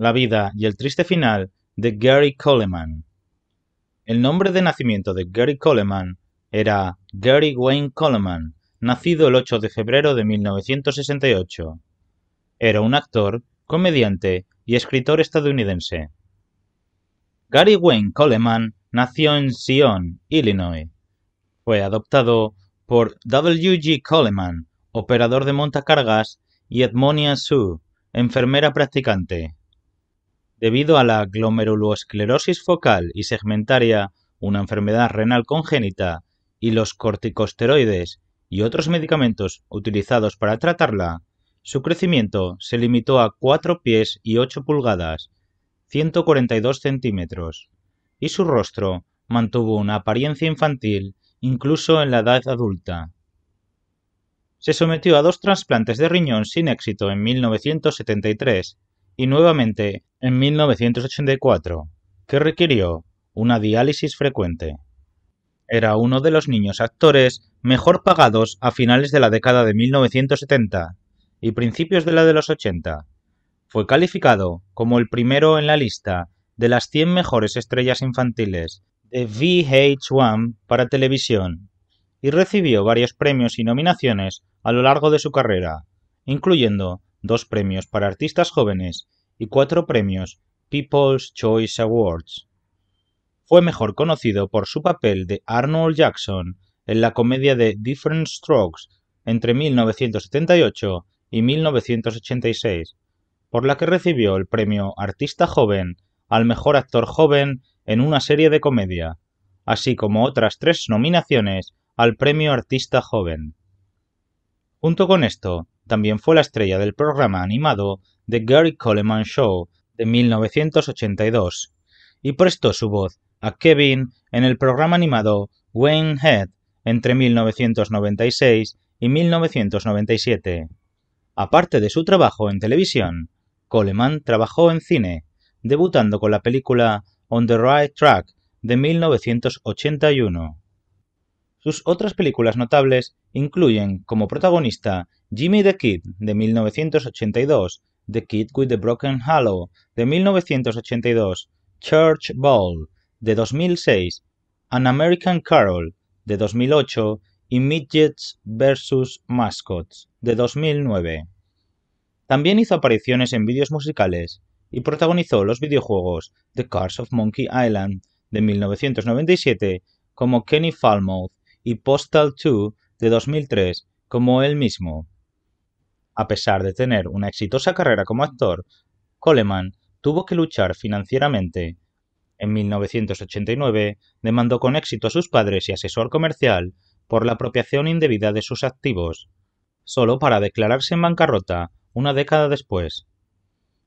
la vida y el triste final de Gary Coleman. El nombre de nacimiento de Gary Coleman era Gary Wayne Coleman, nacido el 8 de febrero de 1968. Era un actor, comediante y escritor estadounidense. Gary Wayne Coleman nació en Sion, Illinois. Fue adoptado por W. G. Coleman, operador de montacargas, y Edmonia Sue, enfermera practicante. Debido a la glomerulosclerosis focal y segmentaria, una enfermedad renal congénita, y los corticosteroides y otros medicamentos utilizados para tratarla, su crecimiento se limitó a 4 pies y 8 pulgadas, 142 centímetros, y su rostro mantuvo una apariencia infantil incluso en la edad adulta. Se sometió a dos trasplantes de riñón sin éxito en 1973 y nuevamente en 1984, que requirió una diálisis frecuente. Era uno de los niños actores mejor pagados a finales de la década de 1970 y principios de la de los 80. Fue calificado como el primero en la lista de las 100 mejores estrellas infantiles de VH1 para televisión y recibió varios premios y nominaciones a lo largo de su carrera, incluyendo dos premios para artistas jóvenes y cuatro premios People's Choice Awards. Fue mejor conocido por su papel de Arnold Jackson en la comedia de Different Strokes entre 1978 y 1986, por la que recibió el premio Artista Joven al Mejor Actor Joven en una serie de comedia, así como otras tres nominaciones al Premio Artista Joven. Junto con esto, también fue la estrella del programa animado The Gary Coleman Show de 1982 y prestó su voz a Kevin en el programa animado Wayne Head entre 1996 y 1997. Aparte de su trabajo en televisión, Coleman trabajó en cine, debutando con la película On the Right Track de 1981. Sus otras películas notables incluyen como protagonista Jimmy the Kid de 1982, The Kid with the Broken Hollow de 1982, Church Ball de 2006, An American Carol de 2008 y Midgets vs. Mascots de 2009. También hizo apariciones en vídeos musicales y protagonizó los videojuegos The Cars of Monkey Island de 1997 como Kenny Falmouth y Postal 2 de 2003 como él mismo. A pesar de tener una exitosa carrera como actor, Coleman tuvo que luchar financieramente. En 1989 demandó con éxito a sus padres y asesor comercial por la apropiación indebida de sus activos, solo para declararse en bancarrota una década después.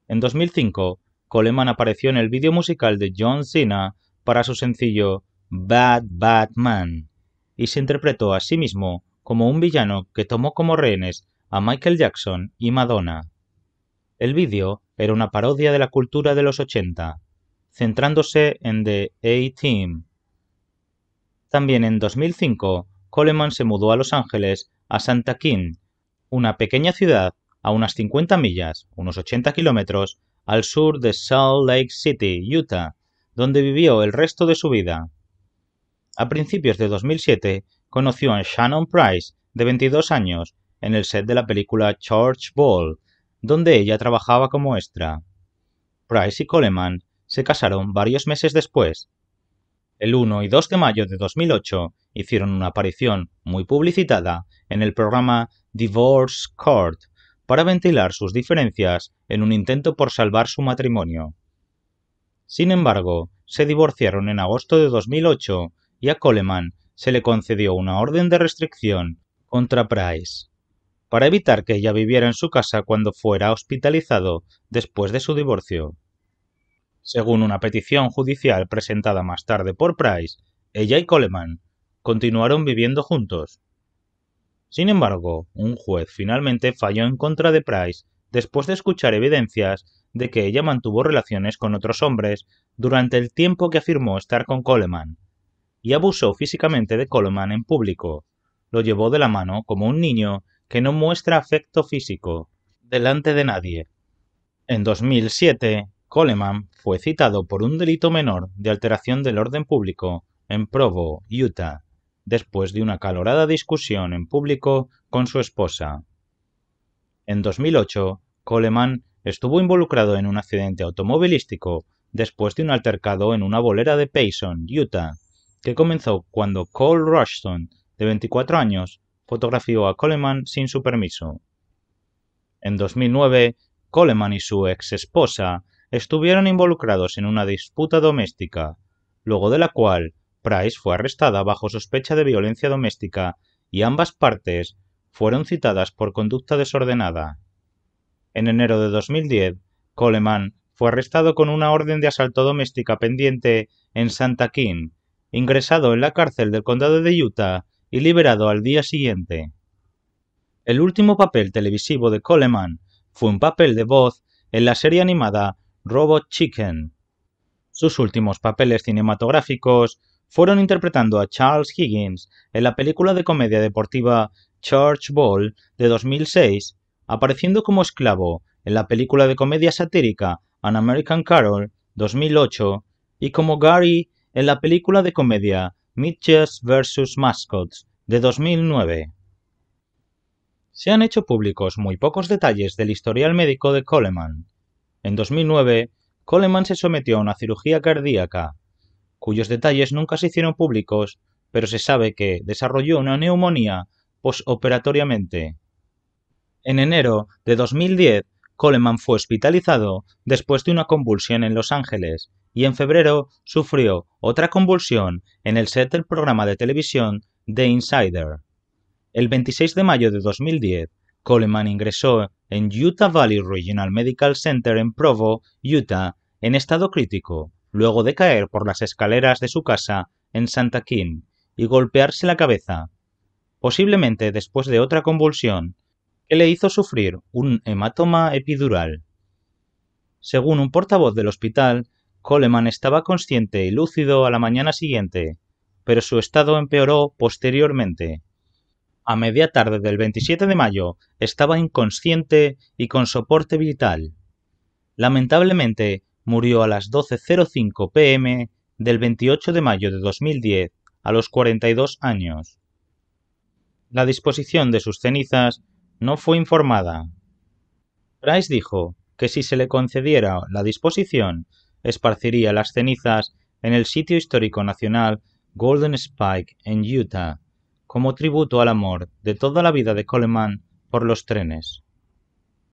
En 2005, Coleman apareció en el vídeo musical de John Cena para su sencillo Bad Batman. Man y se interpretó a sí mismo como un villano que tomó como rehenes a Michael Jackson y Madonna. El vídeo era una parodia de la cultura de los 80, centrándose en The A-Team. También en 2005, Coleman se mudó a Los Ángeles a Santa King, una pequeña ciudad a unas 50 millas, unos 80 kilómetros, al sur de Salt Lake City, Utah, donde vivió el resto de su vida. A principios de 2007 conoció a Shannon Price, de 22 años, en el set de la película Church Ball, donde ella trabajaba como extra. Price y Coleman se casaron varios meses después. El 1 y 2 de mayo de 2008 hicieron una aparición muy publicitada en el programa Divorce Court para ventilar sus diferencias en un intento por salvar su matrimonio. Sin embargo, se divorciaron en agosto de 2008 y a Coleman se le concedió una orden de restricción contra Price para evitar que ella viviera en su casa cuando fuera hospitalizado después de su divorcio. Según una petición judicial presentada más tarde por Price, ella y Coleman continuaron viviendo juntos. Sin embargo, un juez finalmente falló en contra de Price después de escuchar evidencias de que ella mantuvo relaciones con otros hombres durante el tiempo que afirmó estar con Coleman, y abusó físicamente de Coleman en público. Lo llevó de la mano como un niño que no muestra afecto físico delante de nadie. En 2007, Coleman fue citado por un delito menor de alteración del orden público en Provo, Utah, después de una calorada discusión en público con su esposa. En 2008, Coleman estuvo involucrado en un accidente automovilístico después de un altercado en una bolera de Payson, Utah, que comenzó cuando Cole Rushton, de 24 años, fotografió a Coleman sin su permiso. En 2009, Coleman y su ex esposa estuvieron involucrados en una disputa doméstica, luego de la cual Price fue arrestada bajo sospecha de violencia doméstica y ambas partes fueron citadas por conducta desordenada. En enero de 2010, Coleman fue arrestado con una orden de asalto doméstica pendiente en Santa ingresado en la cárcel del condado de Utah y liberado al día siguiente. El último papel televisivo de Coleman fue un papel de voz en la serie animada Robot Chicken. Sus últimos papeles cinematográficos fueron interpretando a Charles Higgins en la película de comedia deportiva Church Ball de 2006, apareciendo como esclavo en la película de comedia satírica An American Carol 2008 y como Gary en la película de comedia Mitchells vs. Mascots de 2009. Se han hecho públicos muy pocos detalles del historial médico de Coleman. En 2009, Coleman se sometió a una cirugía cardíaca, cuyos detalles nunca se hicieron públicos, pero se sabe que desarrolló una neumonía posoperatoriamente. En enero de 2010, Coleman fue hospitalizado después de una convulsión en Los Ángeles y en febrero sufrió otra convulsión en el set del programa de televisión The Insider. El 26 de mayo de 2010, Coleman ingresó en Utah Valley Regional Medical Center en Provo, Utah, en estado crítico, luego de caer por las escaleras de su casa en Santa y golpearse la cabeza, posiblemente después de otra convulsión, que le hizo sufrir un hematoma epidural. Según un portavoz del hospital, Coleman estaba consciente y lúcido a la mañana siguiente, pero su estado empeoró posteriormente. A media tarde del 27 de mayo estaba inconsciente y con soporte vital. Lamentablemente, murió a las 12.05 pm del 28 de mayo de 2010 a los 42 años. La disposición de sus cenizas no fue informada. Price dijo que si se le concediera la disposición, esparciría las cenizas en el sitio histórico nacional Golden Spike en Utah, como tributo al amor de toda la vida de Coleman por los trenes.